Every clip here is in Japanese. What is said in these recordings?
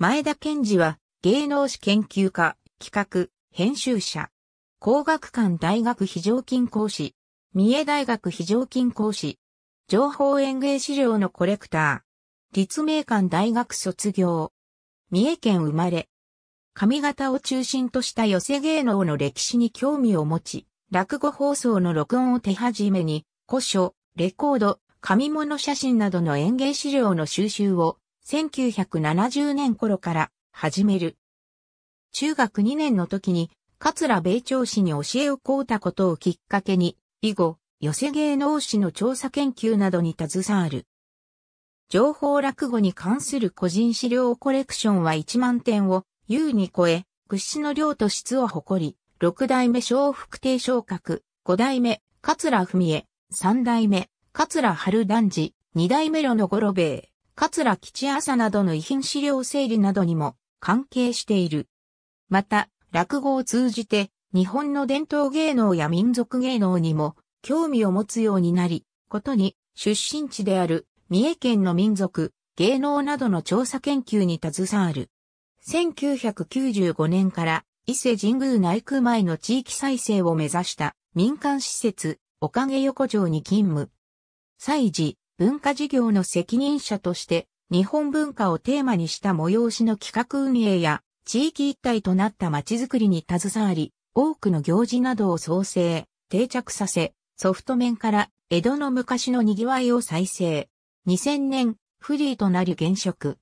前田健二は芸能史研究家、企画、編集者。工学館大学非常勤講師。三重大学非常勤講師。情報園芸資料のコレクター。立命館大学卒業。三重県生まれ。髪型を中心とした寄せ芸能の歴史に興味を持ち、落語放送の録音を手始めに、古書、レコード、紙物写真などの演芸資料の収集を1970年頃から始める。中学2年の時に、桂米朝氏に教えを請うたことをきっかけに、以後、寄せ芸能史の調査研究などに携わる。情報落語に関する個人資料コレクションは1万点を優に超え、屈指の量と質を誇り、六代目小福亭昇格、五代目桂文江、三代目桂春男児、二代目路の五郎兵衛、桂吉朝などの遺品資料整理などにも関係している。また、落語を通じて、日本の伝統芸能や民族芸能にも興味を持つようになり、ことに出身地である三重県の民族、芸能などの調査研究に携わる。1995年から伊勢神宮内宮前の地域再生を目指した民間施設、おかげ横丁に勤務。祭事、文化事業の責任者として、日本文化をテーマにした催しの企画運営や、地域一体となった街づくりに携わり、多くの行事などを創生、定着させ、ソフト面から江戸の昔の賑わいを再生。2000年、フリーとなり現職。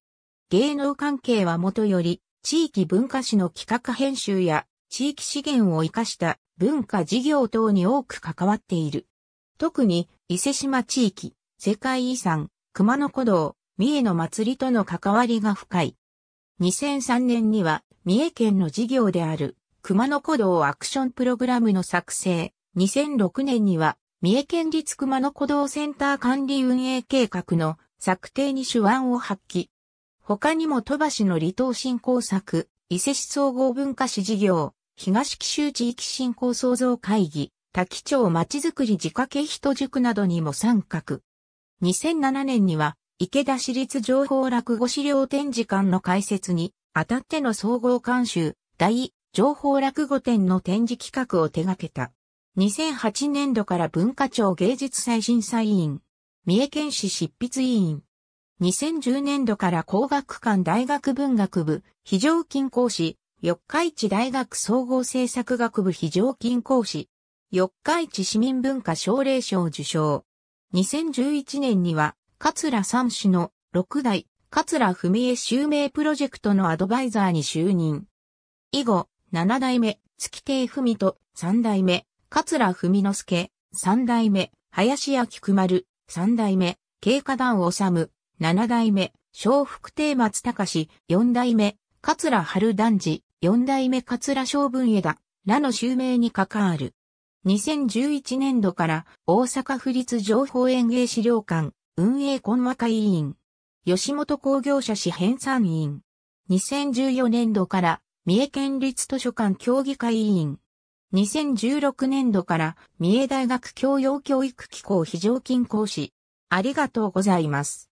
芸能関係はもとより、地域文化史の企画編集や地域資源を活かした文化事業等に多く関わっている。特に伊勢島地域、世界遺産、熊野古道、三重の祭りとの関わりが深い。2003年には、三重県の事業である、熊野古道アクションプログラムの作成。2006年には、三重県立熊野古道センター管理運営計画の策定に手腕を発揮。他にも鳥羽市の離島振興策、伊勢市総合文化市事業、東紀州地域振興創造会議、多町町まちづくり自家系人塾などにも参画。2007年には、池田市立情報落語資料展示館の開設に、あたっての総合監修、大、情報落語展の展示企画を手掛けた。2008年度から文化庁芸術祭審査委員、三重県市執筆委員。2010年度から工学館大学文学部、非常勤講師、四日市大学総合政策学部非常勤講師、四日市市民文化奨励賞受賞。2011年には、桂三氏の六代、桂文江襲名プロジェクトのアドバイザーに就任。以後、七代目、月亭文と三代目、桂文之助、三代目、林家菊丸、三代目、経過団治、七代目、小福亭松隆、四代目、桂春団治、四代目桂将軍枝らの襲名に関わる。2011年度から大阪府立情報園芸資料館運営懇マ会委員、吉本工業者紙編纂委員、2014年度から三重県立図書館協議会委員、2016年度から三重大学教養教育機構非常勤講師、ありがとうございます。